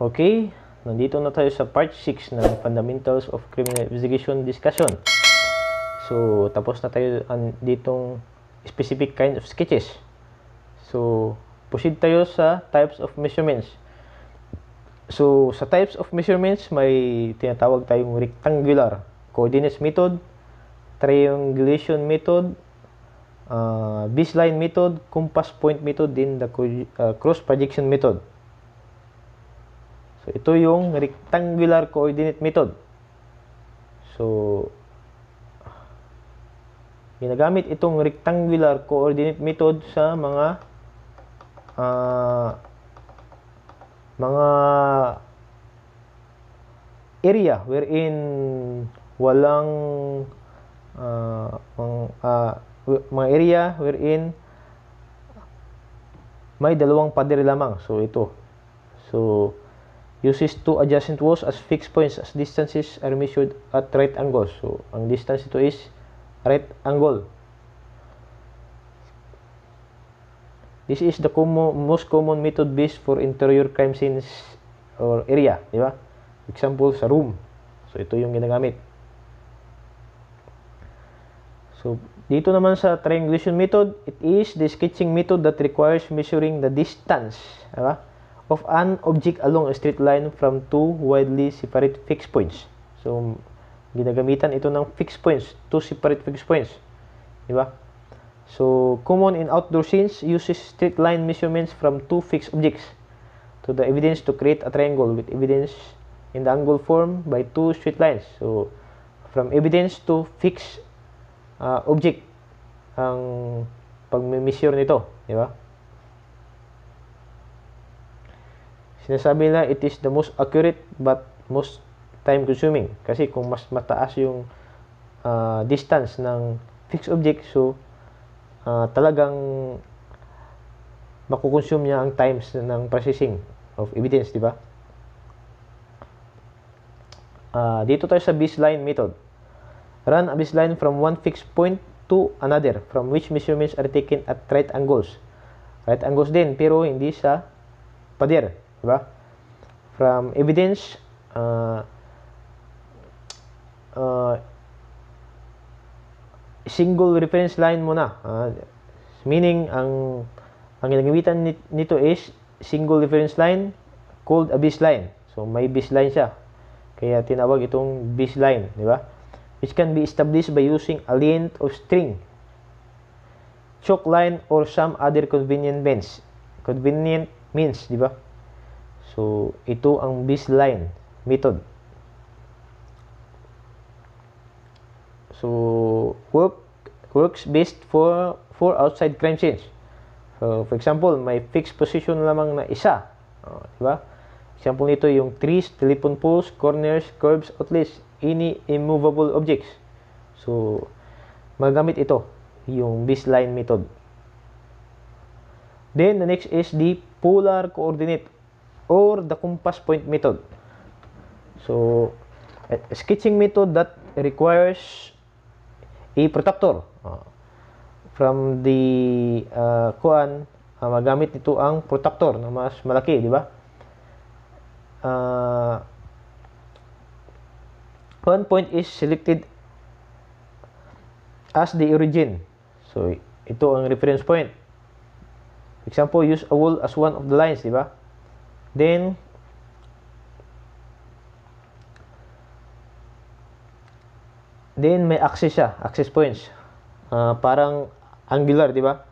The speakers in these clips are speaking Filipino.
Okay, nandito na tayo sa part 6 ng Fundamentals of Criminal Investigation discussion. So, tapos na tayo an ditong specific kind of sketches. So, proceed tayo sa types of measurements. So, sa types of measurements, may tinatawag tayong rectangular coordinates method, triangulation method, uh, baseline method, compass point method, din the uh, cross projection method. So, ito yung rectangular coordinate method. So, ginagamit itong rectangular coordinate method sa mga uh, mga area wherein walang uh, ah, mga, uh, mga area wherein may dalawang pader lamang. So, ito. So, uses two adjacent walls as fixed points as distances are measured at right angles. So, ang distance ito is right angle. This is the common, most common method based for interior crime scenes or area, di ba? Example, sa room. So, ito yung ginagamit. So, dito naman sa triangulation method, it is the sketching method that requires measuring the distance, di ba? of an object along a straight line from two widely separate fixed points. So, ginagamitan ito ng fixed points, two separate fixed points. Di ba? So, common in outdoor scenes uses straight line measurements from two fixed objects to the evidence to create a triangle with evidence in the angle form by two straight lines. So, from evidence to fixed uh, object ang pag-measure nito, di ba? sinasabi nila it is the most accurate but most time consuming kasi kung mas mataas yung uh, distance ng fixed object so uh, talagang makukonsume niya ang times ng processing of evidence di ba uh, dito tayo sa baseline method run a baseline from one fixed point to another from which measurements are taken at right angles right angles din pero hindi sa pader 'di ba? From evidence uh, uh, single reference line muna. Uh, meaning ang ang ginagamitan nito is single reference line called a baseline. So may baseline siya. Kaya tinawag itong baseline, di ba? Which can be established by using a length of string, chalk line or some other convenient means. Convenient means, di ba? So, ito ang baseline method. So, work works based for for outside crime scenes. So, for example, may fixed position lamang na isa. O, di ba? Example nito yung trees, telephone poles, corners, curves, outlets, any immovable objects. So, magamit ito, yung baseline method. Then, the next is the polar coordinate or the compass point method. So, a sketching method that requires a protractor. Ah. From the uh, kuan, uh, magamit nito ang protractor na mas malaki, di ba? Uh, one point is selected as the origin. So, ito ang reference point. Example, use a wall as one of the lines, di ba? Then, then may axis siya, axis points. Uh, parang angular, di ba?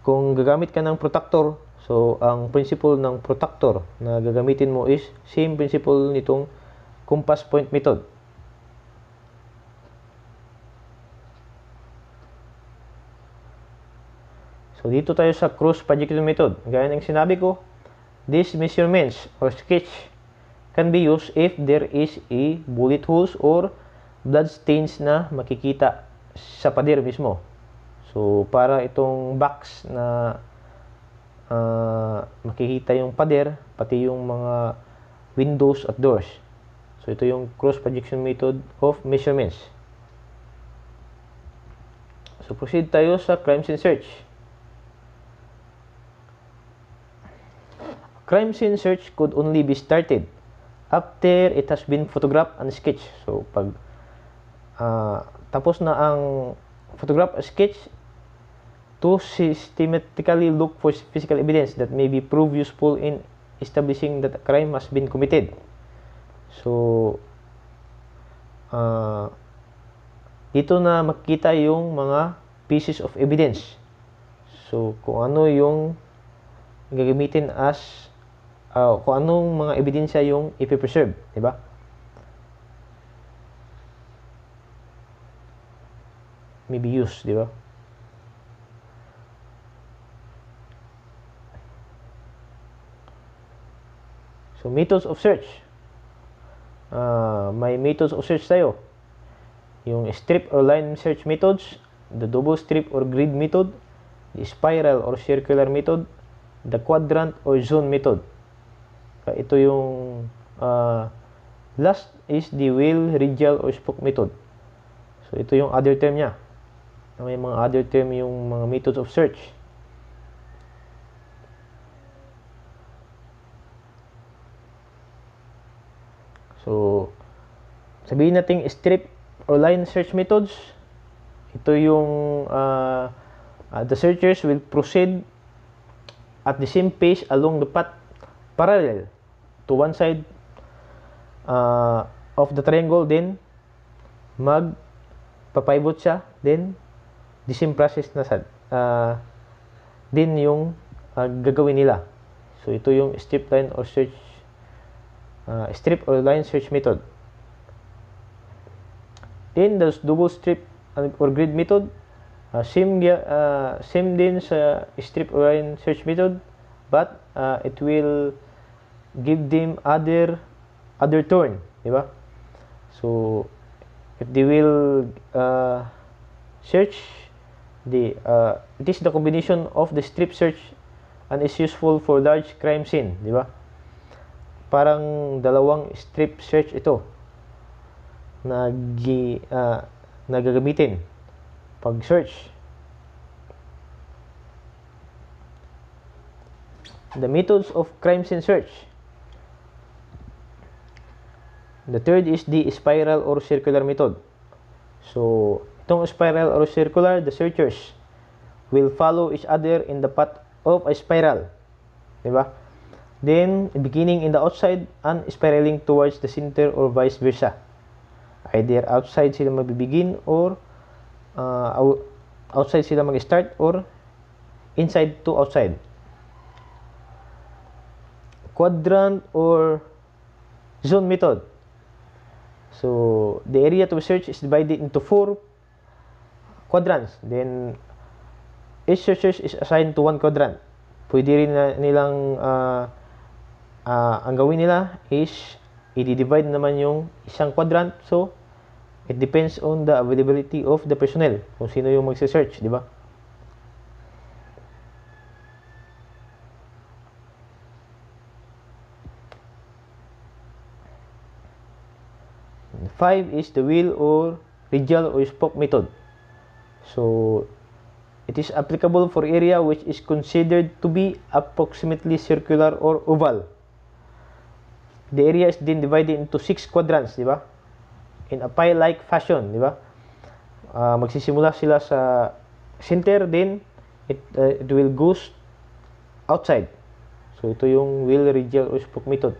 Kung gagamit ka ng protector, so ang principle ng protector na gagamitin mo is same principle nitong compass point method. So dito tayo sa cross projectile method. Gaya ng sinabi ko, These measurements or sketch can be used if there is a bullet holes or blood stains na makikita sa pader mismo. So, para itong box na uh, makikita yung pader, pati yung mga windows at doors. So, ito yung cross projection method of measurements. So, proceed tayo sa crime scene search. Crime scene search could only be started after it has been photographed and sketched. So, pag uh, tapos na ang photograph and sketch, to systematically look for physical evidence that may be proved useful in establishing that a crime has been committed. So, uh, dito na makikita yung mga pieces of evidence. So, kung ano yung gagamitin as uh, kung anong mga ebidensya yung ipipreserve, di ba? Maybe use, di ba? So, methods of search. Uh, may methods of search tayo. Yung strip or line search methods, the double strip or grid method, the spiral or circular method, the quadrant or zone method ito yung uh, last is the Will, Riddle, or Spock method. So, ito yung other term niya. May mga other term yung mga methods of search. So, sabihin natin strip or line search methods. Ito yung uh, uh, the searchers will proceed at the same pace along the path parallel to one side uh, of the triangle then mag papivot siya then the same process na sad uh, din yung uh, gagawin nila so ito yung strip line or search uh, strip or line search method in the double strip or grid method uh, same uh, same din sa strip or line search method but uh, it will give them other other turn, di ba? So if they will uh, search the uh, it is the combination of the strip search and is useful for large crime scene, di ba? Parang dalawang strip search ito na gi, uh, nagagamitin pag search. The methods of crime scene search The third is the spiral or circular method. So, itong spiral or circular, the searchers will follow each other in the path of a spiral. Diba? Then, beginning in the outside and spiraling towards the center or vice versa. Either outside sila magbibigin or uh, outside sila mag-start or inside to outside. Quadrant or zone method. So, the area to search is divided into four quadrants. Then, each search is assigned to one quadrant. Pwede rin na nilang, uh, uh, ang gawin nila is, i-divide naman yung isang quadrant. So, it depends on the availability of the personnel, kung sino yung magse-search, di ba? Five is the wheel or radial or spoke method. So, it is applicable for area which is considered to be approximately circular or oval. The area is then divided into six quadrants, di ba? In a pie-like fashion, di ba? Uh, magsisimula sila sa center, then it, uh, it will go outside. So, ito yung wheel radial or spoke method.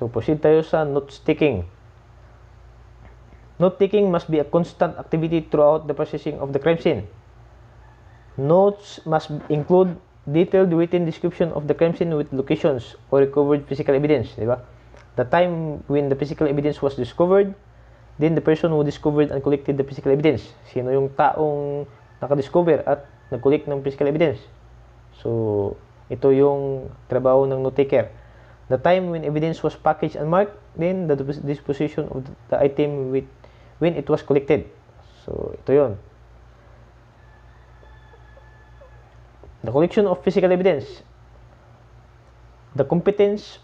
So proceed tayo sa note taking. Note taking must be a constant activity throughout the processing of the crime scene. Notes must include detailed written description of the crime scene with locations or recovered physical evidence, di ba? The time when the physical evidence was discovered, then the person who discovered and collected the physical evidence. Sino yung taong nakadiscover at nag-collect ng physical evidence. So, ito yung trabaho ng note taker. The time when evidence was packaged and marked, then the disposition of the item with when it was collected. So, ito yon. The collection of physical evidence. The competence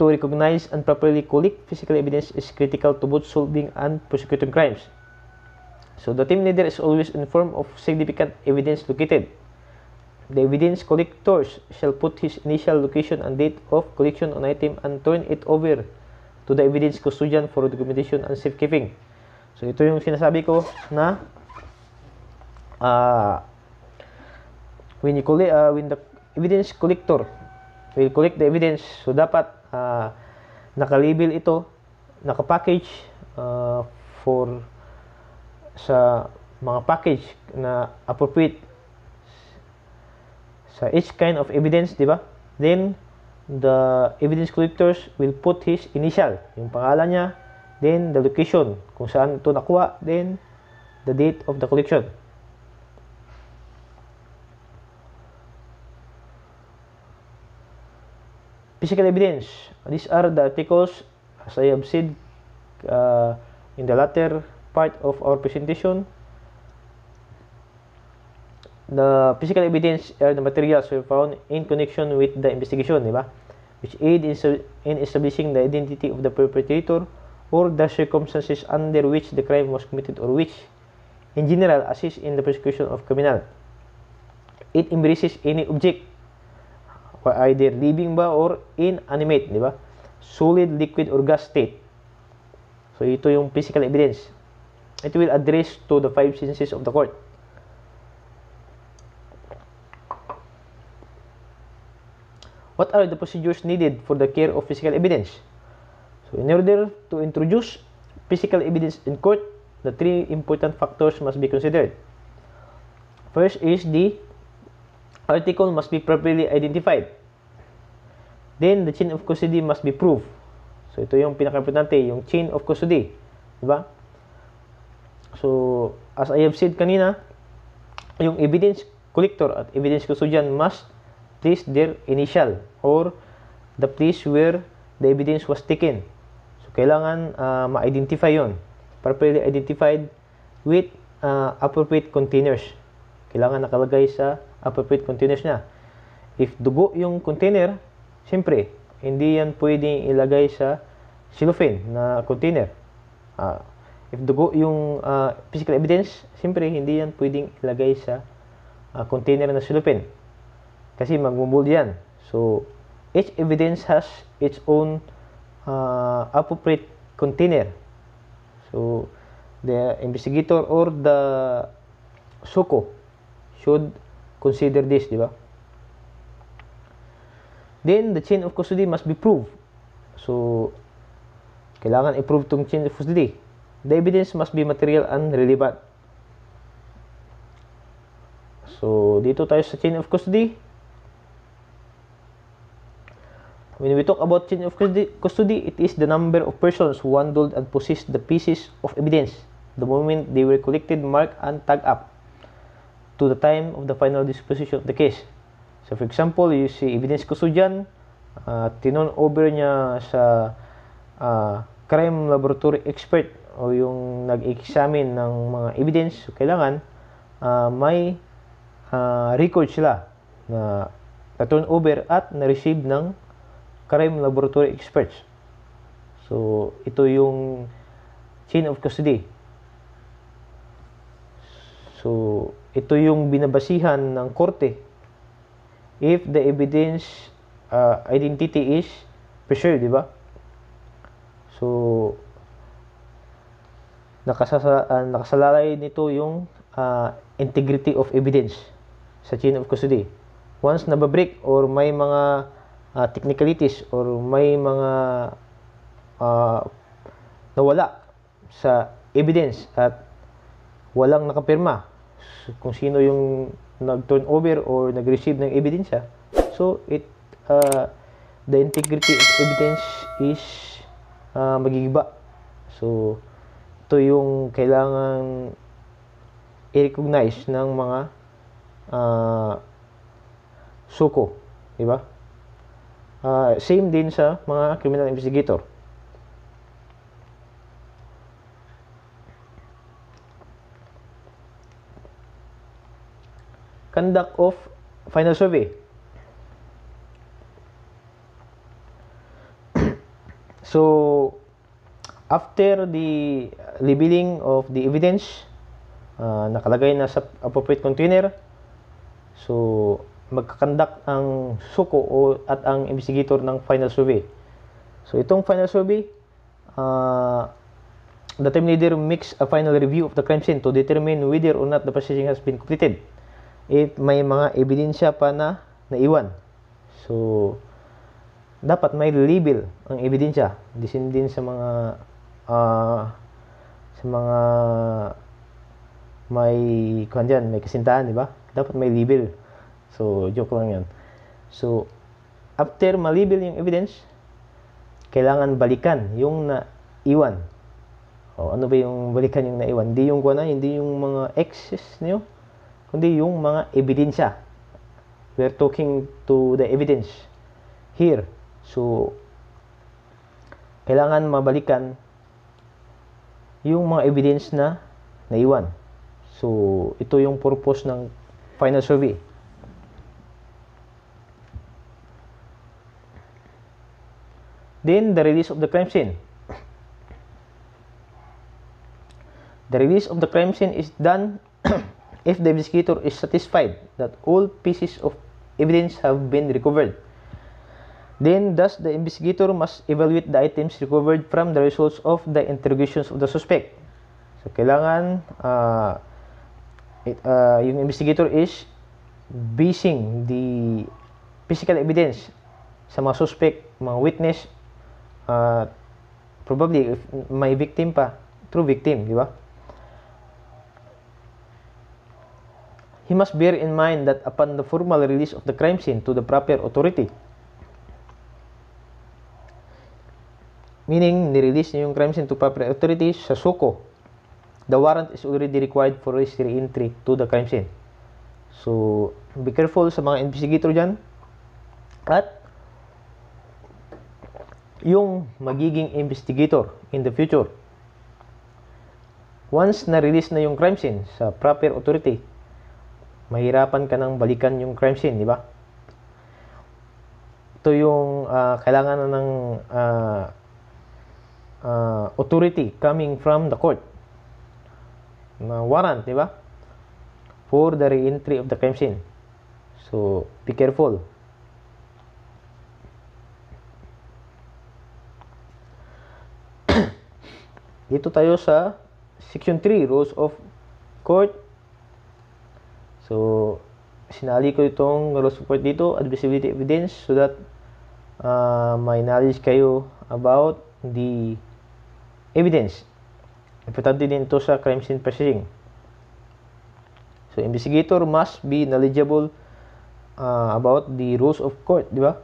to recognize and properly collect physical evidence is critical to both solving and prosecuting crimes. So, the team leader is always informed of significant evidence located. The evidence collectors shall put his initial location and date of collection on item and turn it over to the evidence custodian for documentation and safekeeping. So, ito yung sinasabi ko na uh, when, you collect, uh, when the evidence collector will collect the evidence, so dapat uh, nakalabel ito, nakapackage uh, for sa mga package na appropriate sa each kind of evidence, di ba? Then, the evidence collectors will put his initial, yung pangalan niya, then the location, kung saan ito nakuha, then the date of the collection. Physical evidence. These are the articles, as I have said uh, in the latter part of our presentation. the physical evidence are uh, the materials were found in connection with the investigation, di ba? Which aid in, in establishing the identity of the perpetrator or the circumstances under which the crime was committed or which, in general, assist in the prosecution of criminal. It embraces any object, either living ba or inanimate, di ba? Solid, liquid, or gas state. So, ito yung physical evidence. It will address to the five senses of the court. What are the procedures needed for the care of physical evidence? So in order to introduce physical evidence in court, the three important factors must be considered. First is the article must be properly identified. Then, the chain of custody must be proved. So, ito yung pinaka-importante, yung chain of custody. Diba? So, as I have said kanina, yung evidence collector at evidence custodian must place their initial or the place where the evidence was taken. So, kailangan uh, ma-identify yon Properly identified with uh, appropriate containers. Kailangan nakalagay sa appropriate containers na. If dugo yung container, siyempre, hindi yan pwedeng ilagay sa cellophane na container. Uh, if dugo yung uh, physical evidence, siyempre, hindi yan pwedeng ilagay sa uh, container na cellophane. Kasi magmumul yan. So, each evidence has its own uh, appropriate container. So, the investigator or the SOCO should consider this, di ba? Then, the chain of custody must be proved. So, kailangan i-prove tong chain of custody. The evidence must be material and relevant. So, dito tayo sa chain of custody. When we talk about chain of custody, it is the number of persons who handled and possessed the pieces of evidence the moment they were collected, marked, and tagged up to the time of the final disposition of the case. So, for example, you see evidence custodian, uh, tinon over niya sa uh, crime laboratory expert o yung nag-examine ng mga evidence, so kailangan uh, may uh, record sila na na-turn over at na-receive ng crime laboratory experts. So, ito yung chain of custody. So, ito yung binabasihan ng korte. If the evidence uh, identity is preserved, di ba? So, nakasasa, uh, nakasalalay nito yung uh, integrity of evidence sa chain of custody. Once nababreak or may mga uh, technicalities or may mga uh, nawala sa evidence at walang nakapirma kung sino yung nag-turn over or nag-receive ng ebidensya. So, it uh, the integrity of evidence is uh, magigiba. So, ito yung kailangan i-recognize ng mga uh, suko. Diba? uh, same din sa mga criminal investigator. Conduct of final survey. so, after the labeling of the evidence, uh, nakalagay na sa appropriate container. So, magkakandak ang suko o, at ang investigator ng final survey. So itong final survey, uh, the team leader makes a final review of the crime scene to determine whether or not the processing has been completed. If may mga ebidensya pa na naiwan. So, dapat may label ang ebidensya. Disin din sa mga uh, sa mga may kwan dyan, may kasintahan, di ba? Dapat may label. So, joke lang yan. So, after malibil yung evidence, kailangan balikan yung naiwan. O, ano ba yung balikan yung naiwan? Hindi yung kuwana, hindi yung mga exes niyo, kundi yung mga ebidensya. We're talking to the evidence here. So, kailangan mabalikan yung mga evidence na naiwan. So, ito yung purpose ng final survey. Then, the release of the crime scene. The release of the crime scene is done if the investigator is satisfied that all pieces of evidence have been recovered. Then, thus, the investigator must evaluate the items recovered from the results of the interrogations of the suspect. So, kailangan uh, it, uh, yung investigator is basing the physical evidence sa mga suspect, mga witness, uh, probably if may victim pa, true victim, di ba? He must bear in mind that upon the formal release of the crime scene to the proper authority, meaning nirelease niya yung crime scene to proper authority sa suko, the warrant is already required for his re-entry to the crime scene. So, be careful sa mga investigator dyan. At yung magiging investigator in the future. Once na-release na yung crime scene sa proper authority, mahirapan ka nang balikan yung crime scene, di ba? Ito yung uh, kailangan na ng uh, uh, authority coming from the court na warrant, di ba? For the re-entry of the crime scene. So, be careful. Dito tayo sa Section 3, Rules of Court. So, sinali ko itong Rules of Court dito, admissibility evidence, so that uh, may knowledge kayo about the evidence. Importante din ito sa crime scene processing So, investigator must be knowledgeable uh, about the rules of court, di ba?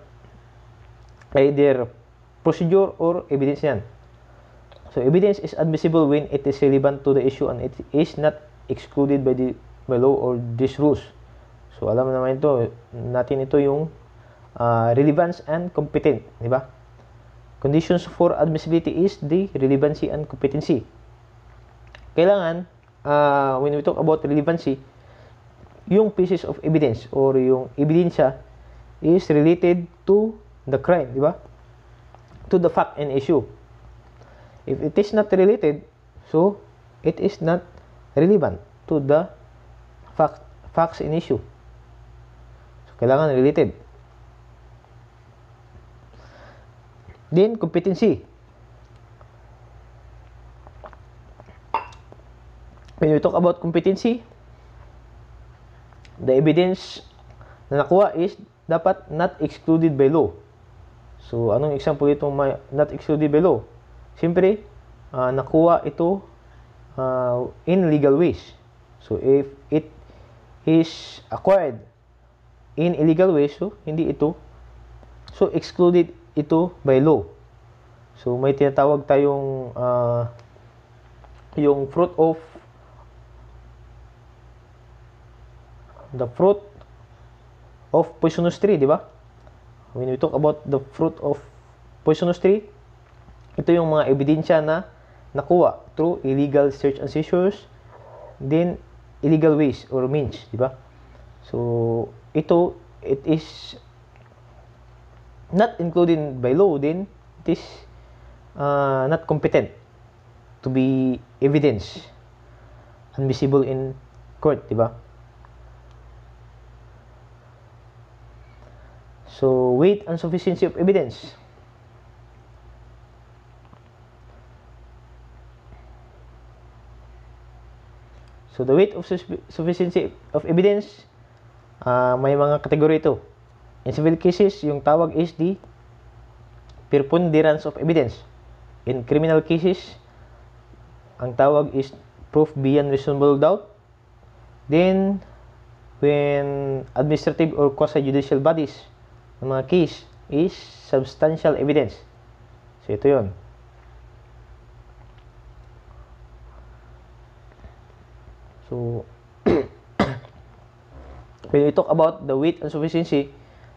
Either procedure or evidence yan. So evidence is admissible when it is relevant to the issue and it is not excluded by the by law or these rules. So alam naman ito, natin ito yung uh, relevance and competent, di ba? Conditions for admissibility is the relevancy and competency. Kailangan, uh, when we talk about relevancy, yung pieces of evidence or yung ebidensya is related to the crime, di ba? To the fact and issue. If it is not related, so it is not relevant to the fact, facts in issue. So, kailangan related. Then, competency. When we talk about competency, the evidence na nakuha is dapat not excluded by law. So, anong example itong not excluded by law? Siyempre, uh, nakuha ito uh, in legal ways. So, if it is acquired in illegal ways, so hindi ito. So, excluded ito by law. So, may tinatawag tayong uh, yung fruit of the fruit of poisonous tree, di ba? When we talk about the fruit of poisonous tree, ito yung mga ebidensya na nakuha through illegal search and seizures, then illegal ways or means, di ba? So, ito, it is not included by law, then it is uh, not competent to be evidence admissible in court, di ba? So, weight and sufficiency of evidence. So, the weight of sufficiency of evidence, uh, may mga kategory ito. In civil cases, yung tawag is the preponderance of evidence. In criminal cases, ang tawag is proof beyond reasonable doubt. Then, when administrative or quasi-judicial bodies, ng mga case, is substantial evidence. So, ito yon So, when we talk about the weight and sufficiency,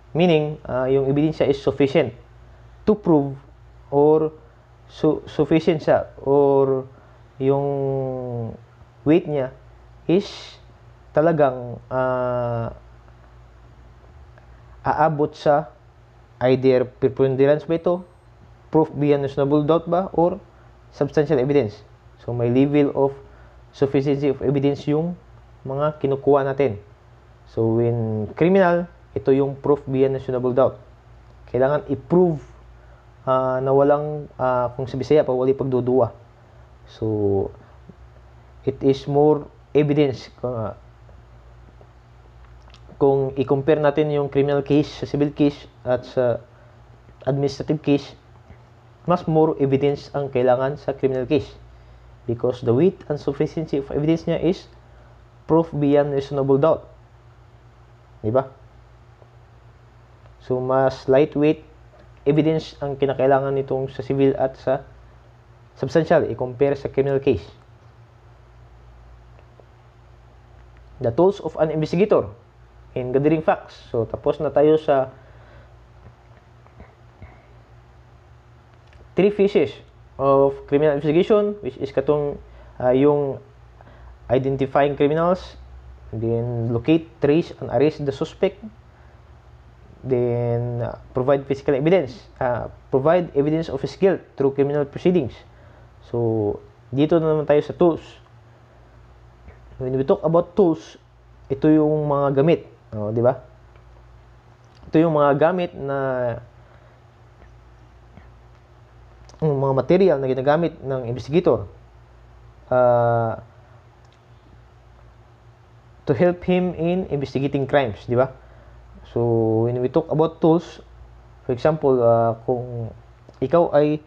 meaning, uh, yung ebidensya is sufficient to prove or su sufficient siya or yung weight niya is talagang uh, aabot sa either preponderance ba ito, proof beyond reasonable doubt ba, or substantial evidence. So, may level of sufficiency of evidence yung mga kinukuha natin. So, in criminal, ito yung proof beyond reasonable doubt. Kailangan i-prove uh, na walang, uh, kung sa Bisaya pa, wali pagdudua. So, it is more evidence. Uh, kung i-compare natin yung criminal case sa civil case at sa administrative case, mas more evidence ang kailangan sa criminal case because the weight and sufficiency of evidence niya is proof beyond reasonable doubt. Di ba? So, mas lightweight evidence ang kinakailangan nitong sa civil at sa substantial i-compare sa criminal case. The tools of an investigator in gathering facts. So, tapos na tayo sa three phases of Criminal Investigation which is katong uh, yung identifying criminals, then locate, trace, and arrest the suspect, then uh, provide physical evidence, uh, provide evidence of his guilt through criminal proceedings. So, dito na naman tayo sa tools. When we talk about tools, ito yung mga gamit, no, oh, di ba? Ito yung mga gamit na ang mga material na ginagamit ng investigator uh, to help him in investigating crimes, di ba? So, when we talk about tools, for example, uh, kung ikaw ay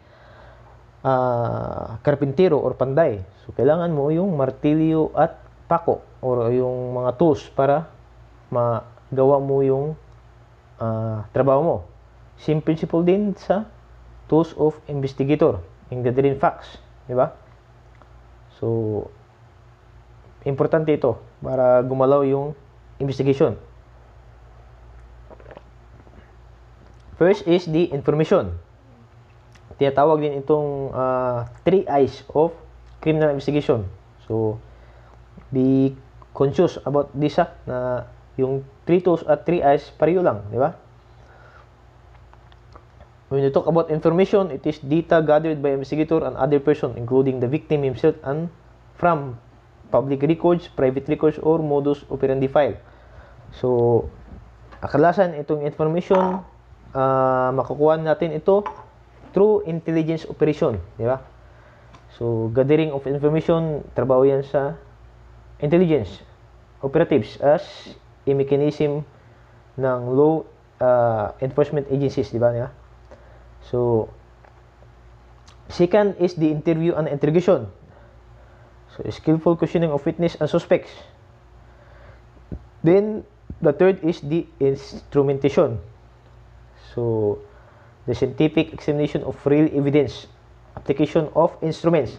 uh, karpintero or panday, so kailangan mo yung martilyo at pako or yung mga tools para magawa mo yung uh, trabaho mo. Same principle din sa tools of investigator in gathering facts. Di ba? So, importante ito para gumalaw yung investigation. First is the information. Tinatawag din itong uh, three eyes of criminal investigation. So, be conscious about this ha, ah, na yung three tools at three eyes pareho lang, di ba? When you talk about information, it is data gathered by investigator and other person, including the victim himself and from public records, private records, or modus operandi file. So, akalasan itong information, uh, makukuha natin ito through intelligence operation. Di ba? So, gathering of information, trabaho yan sa intelligence operatives as a mechanism ng law uh, enforcement agencies, di ba? Di ba? So, second is the interview and interrogation. So, skillful questioning of witness and suspects. Then, the third is the instrumentation. So, the scientific examination of real evidence, application of instruments.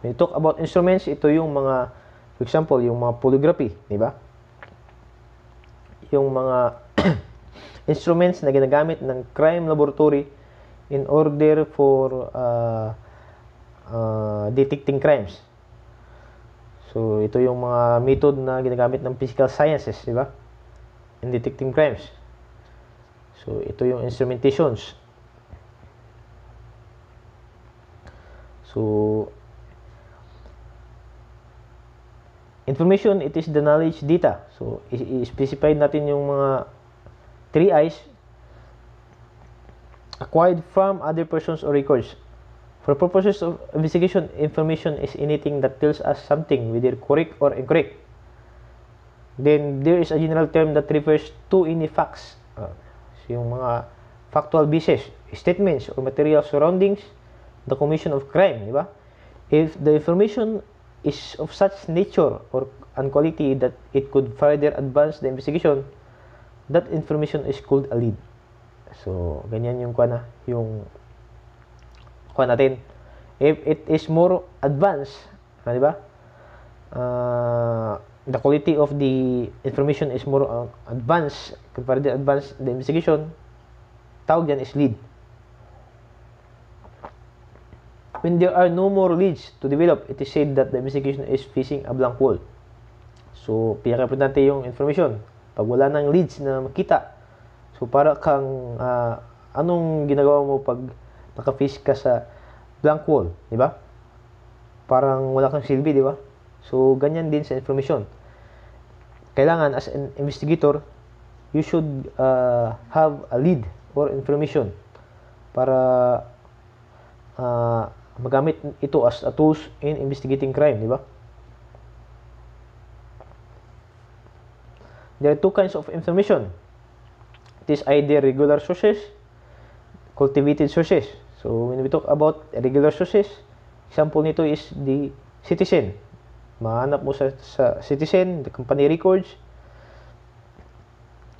When you talk about instruments, ito yung mga, for example, yung mga polygraphy, di ba? Yung mga instruments na ginagamit ng crime laboratory in order for uh, uh, detecting crimes. So, ito yung mga method na ginagamit ng physical sciences, di ba? In detecting crimes. So, ito yung instrumentations. So, information, it is the knowledge data. So, i-specify natin yung mga three eyes acquired from other persons or records. For purposes of investigation, information is anything that tells us something, whether correct or incorrect. Then, there is a general term that refers to any facts. Ah, so, yung mga factual basis, statements, or material surroundings the commission of crime, di If the information is of such nature or and quality that it could further advance the investigation, that information is called a lead. So, ganyan yung kuha na, yung kuha natin. If it is more advanced, ah, di ba? Uh, the quality of the information is more uh, advanced compared to advanced the investigation, tawag yan is lead. When there are no more leads to develop, it is said that the investigation is facing a blank wall. So, pinakapunta natin yung information pag wala nang leads na makita. So para kang uh, anong ginagawa mo pag naka-fish ka sa blank wall, di ba? Parang wala kang silbi, di ba? So ganyan din sa information. Kailangan as an investigator, you should uh, have a lead or information para uh, magamit ito as a tools in investigating crime, di ba? There are two kinds of inflammation. It is either regular sources, cultivated sources. So, when we talk about regular sources, example nito is the citizen. Mahanap mo sa, sa citizen, the company records.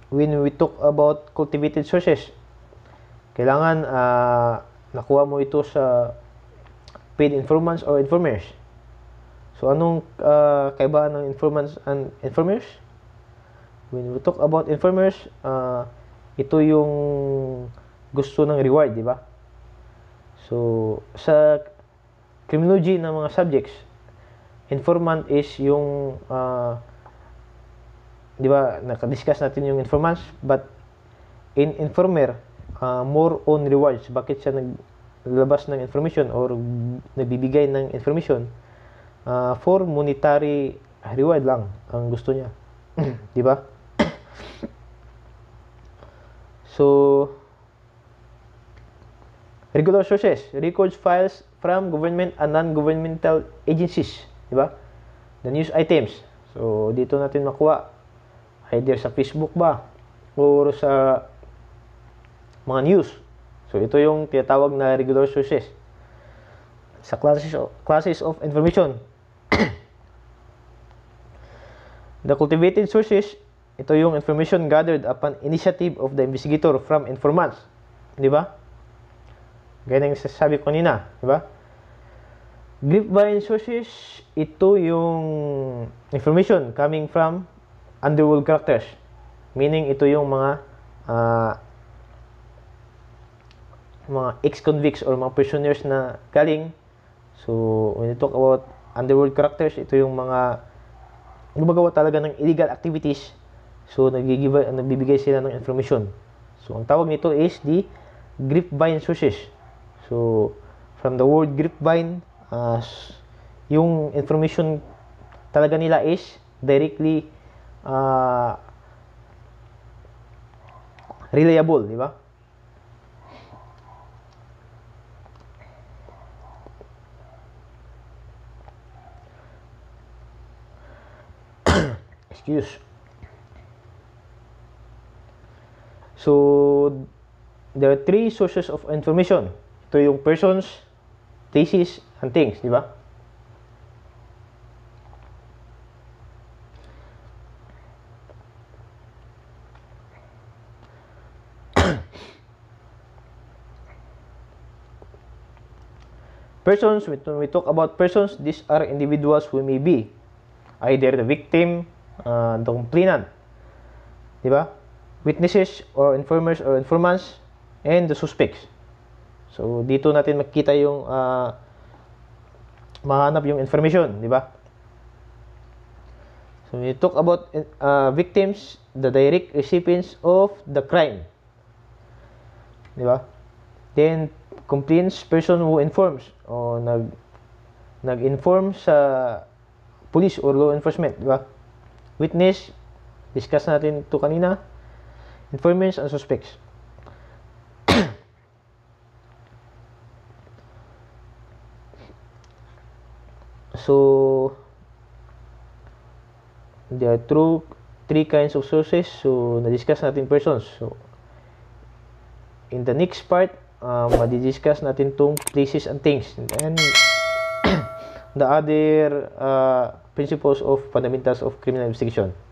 When we talk about cultivated sources, kailangan uh, nakuha mo ito sa paid informants or informers. So, anong uh, kaibahan ng informants and informers? when we talk about informers, uh, ito yung gusto ng reward, di ba? So, sa criminology ng mga subjects, informant is yung, uh, di ba, nakadiscuss natin yung informants, but in informer, uh, more on rewards. Bakit siya naglabas ng information or nagbibigay ng information? Uh, for monetary reward lang ang gusto niya. di ba? So, regular sources, records files from government and non-governmental agencies, di ba? The news items. So, dito natin makuha either sa Facebook ba or sa mga news. So, ito yung tinatawag na regular sources. Sa classes of, classes of information. the cultivated sources ito yung information gathered upon initiative of the investigator from informants. Di ba? Ganyan yung sasabi ko nina. Di ba? Grapevine sources, ito yung information coming from underworld characters. Meaning, ito yung mga uh, mga ex-convicts or mga prisoners na galing. So, when you talk about underworld characters, ito yung mga gumagawa talaga ng illegal activities So, nagigive, nagbibigay sila ng information. So, ang tawag nito is the grapevine sources. So, from the word grapevine, uh, yung information talaga nila is directly uh, reliable, di ba? Excuse. So, there are three sources of information. Ito yung persons, thesis, and things, di ba? persons, when we talk about persons, these are individuals who may be either the victim, uh, the complainant, di ba? witnesses or informers or informants and the suspects. So dito natin makikita yung uh, mahanap yung information, di ba? So we talk about uh, victims, the direct recipients of the crime. Di ba? Then complaints person who informs o nag nag-inform sa police or law enforcement, di ba? Witness, discuss natin to kanina informants and suspects. so there are true three kinds of sources so na-discuss natin persons so in the next part uh, um, discuss natin tong places and things and the other uh, principles of fundamentals of criminal investigation